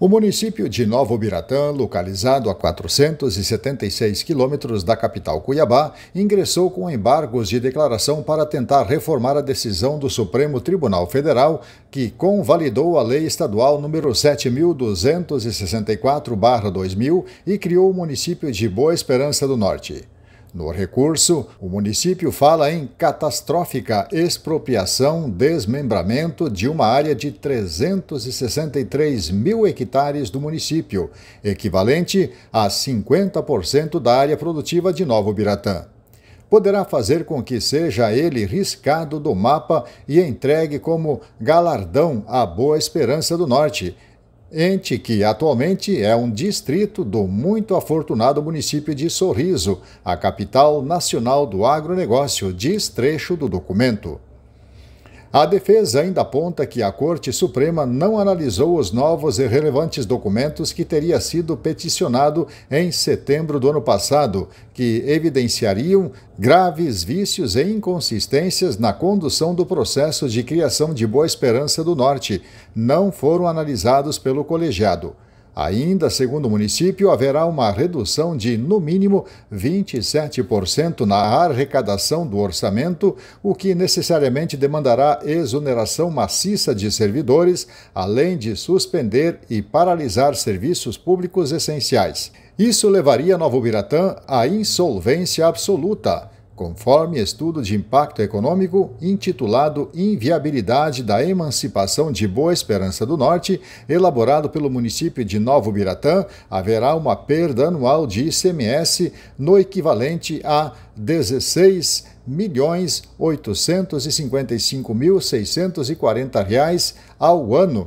O município de Novo Biratã, localizado a 476 quilômetros da capital Cuiabá, ingressou com embargos de declaração para tentar reformar a decisão do Supremo Tribunal Federal, que convalidou a Lei Estadual número 7.264-2000 e criou o município de Boa Esperança do Norte. No recurso, o município fala em catastrófica expropriação, desmembramento de uma área de 363 mil hectares do município, equivalente a 50% da área produtiva de Novo Biratã poderá fazer com que seja ele riscado do mapa e entregue como galardão à Boa Esperança do Norte, ente que atualmente é um distrito do muito afortunado município de Sorriso, a capital nacional do agronegócio, diz trecho do documento. A defesa ainda aponta que a Corte Suprema não analisou os novos e relevantes documentos que teria sido peticionado em setembro do ano passado, que evidenciariam graves vícios e inconsistências na condução do processo de criação de Boa Esperança do Norte, não foram analisados pelo colegiado. Ainda segundo o município, haverá uma redução de, no mínimo, 27% na arrecadação do orçamento, o que necessariamente demandará exoneração maciça de servidores, além de suspender e paralisar serviços públicos essenciais. Isso levaria Novo Biratã à insolvência absoluta conforme estudo de impacto econômico intitulado Inviabilidade da Emancipação de Boa Esperança do Norte, elaborado pelo município de Novo Biratã, haverá uma perda anual de ICMS no equivalente a 16 milhões 855.640 reais ao ano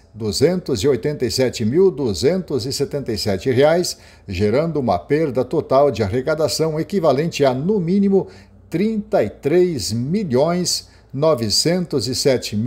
R$ 287.277, gerando uma perda total de arrecadação equivalente a, no mínimo, R$ 33.907.827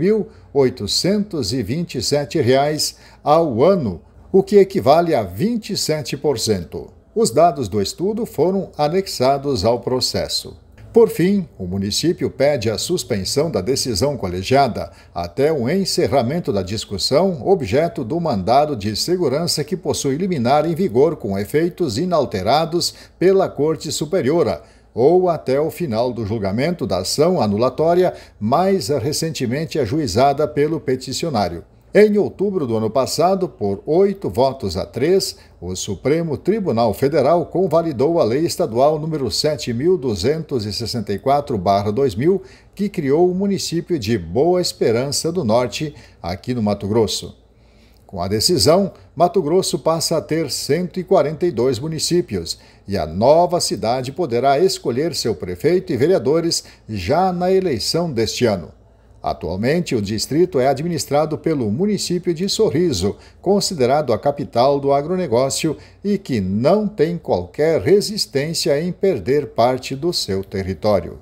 milhões reais ao ano, o que equivale a 27%. Os dados do estudo foram anexados ao processo. Por fim, o município pede a suspensão da decisão colegiada até o encerramento da discussão objeto do mandado de segurança que possui liminar em vigor com efeitos inalterados pela Corte Superiora ou até o final do julgamento da ação anulatória mais recentemente ajuizada pelo peticionário. Em outubro do ano passado, por oito votos a três, o Supremo Tribunal Federal convalidou a Lei Estadual número 7.264-2000, que criou o município de Boa Esperança do Norte, aqui no Mato Grosso. Com a decisão, Mato Grosso passa a ter 142 municípios e a nova cidade poderá escolher seu prefeito e vereadores já na eleição deste ano. Atualmente, o distrito é administrado pelo município de Sorriso, considerado a capital do agronegócio e que não tem qualquer resistência em perder parte do seu território.